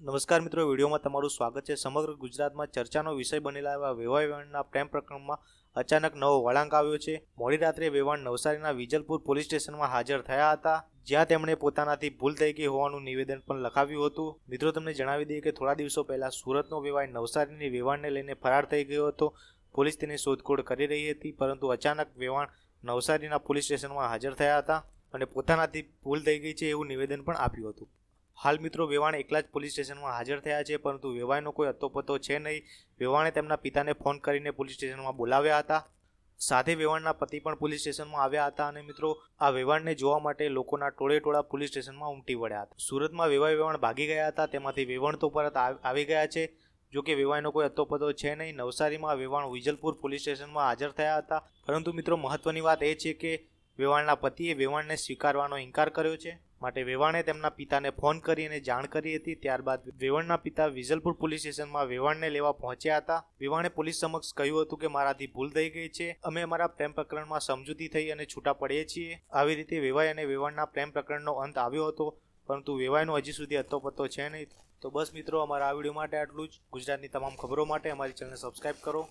નમસ્કાર મિત્રો વિડીયોમાં તમારું સ્વાગત છે સમગ્ર ગુજરાતમાં ચર્ચાનો વિષય બનેલા એવા વેવાઈ વહેણના પ્રેમ પ્રકરણમાં અચાનક નવો વળાંક આવ્યો છે મોડી રાત્રે વેવાણ નવસારીના વિજલપુર પોલીસ સ્ટેશનમાં હાજર થયા હતા જ્યાં તેમણે પોતાનાથી ભૂલ થઈ ગઈ હોવાનું નિવેદન પણ લખાવ્યું હતું મિત્રો તમને જણાવી દઈએ કે થોડા દિવસો પહેલા સુરતનો વેવાય નવસારીની વેવાણને લઈને ફરાર થઈ ગયો હતો પોલીસ તેની શોધખોળ કરી રહી હતી પરંતુ અચાનક વેવાણ નવસારીના પોલીસ સ્ટેશનમાં હાજર થયા હતા અને પોતાનાથી ભૂલ થઈ ગઈ છે એવું નિવેદન પણ આપ્યું હતું હાલ મિત્રો વેવાણ એકલા જ પોલીસ સ્ટેશનમાં હાજર થયા છે પરંતુ વેવાણનો કોઈ અતોપતો છે નહીં વેવાણે તેમના પિતાને ફોન કરીને પોલીસ સ્ટેશનમાં બોલાવ્યા હતા સાથે વેવાણના પતિ પણ પોલીસ સ્ટેશનમાં આવ્યા હતા અને મિત્રો આ વેવાણને જોવા માટે લોકોના ટોળે ટોળા પોલીસ સ્ટેશનમાં ઉમટી વળ્યા હતા સુરતમાં વેવાય વેવાણ ભાગી ગયા હતા તેમાંથી વેવાણ તો પરત આવી ગયા છે જો કે વેવાણનો કોઈ અતોપતો છે નહીં નવસારીમાં વેવાણ વિજલપુર પોલીસ સ્ટેશનમાં હાજર થયા હતા પરંતુ મિત્રો મહત્વની વાત એ છે કે વેવાણના પતિએ વેવાણને સ્વીકારવાનો ઇનકાર કર્યો છે માટે વેવાણે તેમના પિતાને ફોન કરી અને જાણ કરી હતી ત્યારબાદ વેવાણના પિતા વિઝલપુર પોલીસ સ્ટેશનમાં વેવાણને લેવા પહોંચ્યા હતા વેવાણે પોલીસ સમક્ષ કહ્યું હતું કે મારાથી ભૂલ થઈ ગઈ છે અમે અમારા પ્રેમ પ્રકરણમાં સમજૂતી થઈ અને છૂટા પડીએ છીએ આવી રીતે વેવાય અને વેવાણના પ્રેમ પ્રકરણનો અંત આવ્યો હતો પરંતુ વેવાયનો હજી સુધી અતો છે નહીં તો બસ મિત્રો અમારા આ વિડીયો માટે આટલું જ ગુજરાતની તમામ ખબરો માટે અમારી ચેનલ સબસ્ક્રાઈબ કરો